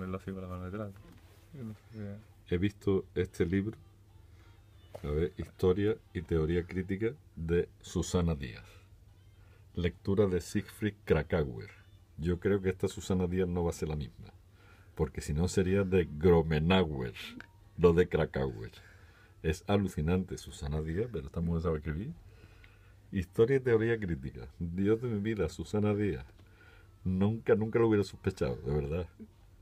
la He visto este libro, a Historia y Teoría Crítica de Susana Díaz. Lectura de Siegfried Krakauer. Yo creo que esta Susana Díaz no va a ser la misma, porque si no sería de Gromenauer, no de Krakauer. Es alucinante Susana Díaz, pero esta mujer sabe vi. Historia y teoría crítica. Dios de mi vida, Susana Díaz. Nunca, nunca lo hubiera sospechado, de verdad.